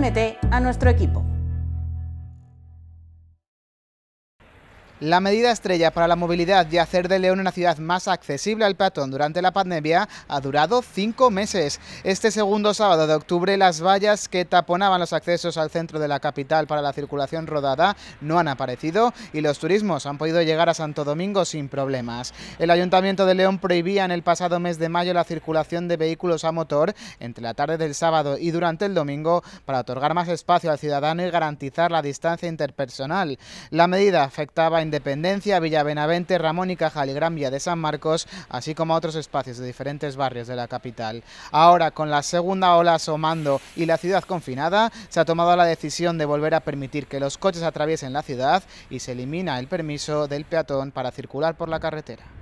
Únete a nuestro equipo. La medida estrella para la movilidad y hacer de León una ciudad más accesible al peatón durante la pandemia ha durado cinco meses. Este segundo sábado de octubre las vallas que taponaban los accesos al centro de la capital para la circulación rodada no han aparecido y los turismos han podido llegar a Santo Domingo sin problemas. El Ayuntamiento de León prohibía en el pasado mes de mayo la circulación de vehículos a motor entre la tarde del sábado y durante el domingo para otorgar más espacio al ciudadano y garantizar la distancia interpersonal. La medida afectaba Independencia, Villa Benavente, Ramón y Cajal y Gran Vía de San Marcos, así como a otros espacios de diferentes barrios de la capital. Ahora, con la segunda ola asomando y la ciudad confinada, se ha tomado la decisión de volver a permitir que los coches atraviesen la ciudad y se elimina el permiso del peatón para circular por la carretera.